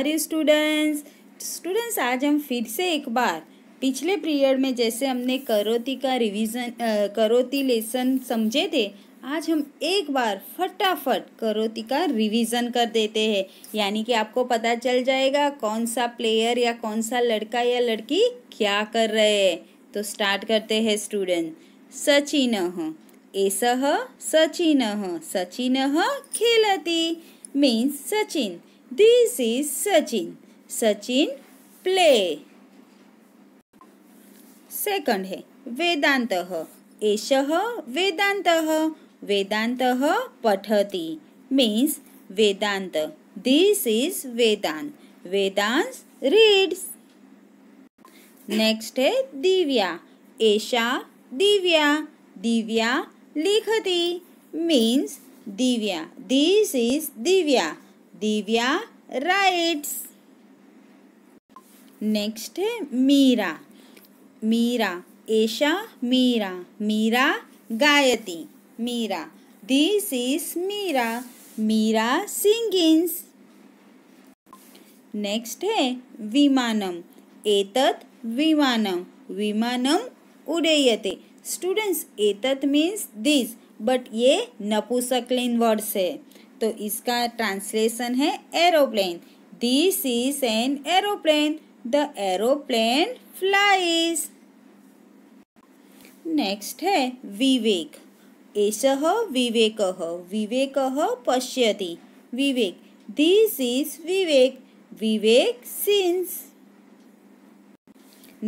Are students students आज हम फिर से एक बार पिछले पीरियड में जैसे हमने करोती का रिवीजन करोती लेसन समझे थे आज हम एक बार फटाफट करोती का रिवीजन कर देते हैं यानी कि आपको पता चल जाएगा कौन सा प्लेयर या कौन सा लड़का या लड़की क्या कर रहे हैं तो स्टार्ट करते हैं स्टूडेंट सचिन ऐसा सचिन सचिन खेलती means Sachin This is Sachin. Sachin play. Second है वेदांत एष वेदांत वेदांत पठति means Vedant this is Vedant Vedant reads next है दिव्या एषा दिव्या दिव्या लिखती means Divya this is Divya Divya writes next है मीरा मीरा एशा मीरा मीरा गायती Meera this is Meera Meera singings next है विमानम एतत् विमानम विमानम उडयते स्टूडेंट्स एतत् मीन्स दिस बट ये नपुसकलिन वर्ड्स है तो इसका ट्रांसलेशन है aeroplane this is an aeroplane the aeroplane flies next है विवेक एस विवेक विवेक पश्यति विवेक दिस इज विवेक विवेक सिंस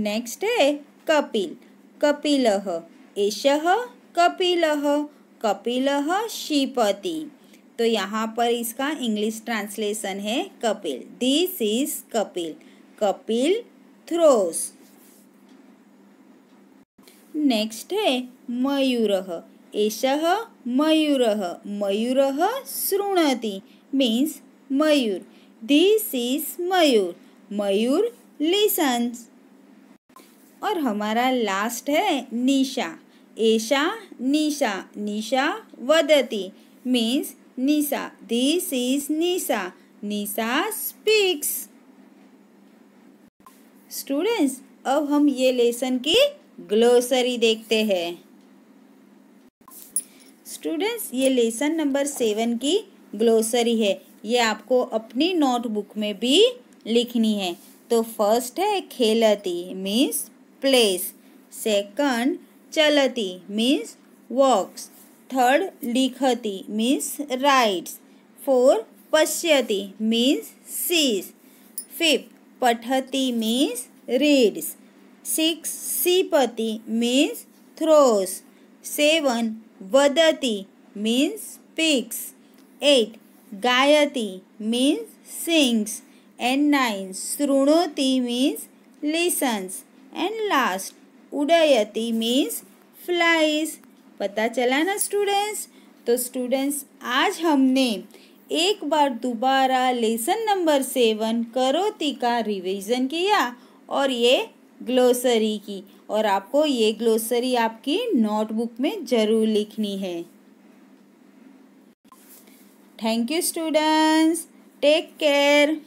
नेक्स्ट है कपिल कपिल एस कपिल कपिल शिपति तो यहाँ पर इसका इंग्लिश ट्रांसलेशन है Kapil this is Kapil Kapil throws next है मयूर एश मयूर मयूर श्रृणति means Mayur this is Mayur Mayur listens और हमारा लास्ट है निशा एशा निशा निशा वदती means Nisa. This is Nisa. Nisa speaks. Students, अब हम ये लेसन की ग्लोसरी देखते हैं स्टूडेंट्स ये लेसन नंबर सेवन की ग्लोसरी है ये आपको अपनी नोटबुक में भी लिखनी है तो फर्स्ट है खेलती मीन्स प्लेस सेकंड चलती मीन्स वॉक्स थर्ड लिखति मीन्स राइट्स फोर पश्यति मीन्स सीज फिफ्थ पठति मीन्स रीड्स सिक्स सीपति मीन्स थ्रोस सेवन वदति मीन्स स्पीक्स एट गायति मीन्स सिंग्स एंड नाइन शृणोति मीन्स लिसन्स एंड लास्ट उडयति मीन्स flies पता चला ना स्टूडेंट्स तो स्टूडेंट्स आज हमने एक बार दोबारा लेसन नंबर सेवन करोती का रिवीजन किया और ये ग्लोसरी की और आपको ये ग्लोसरी आपकी नोटबुक में ज़रूर लिखनी है thank you students take care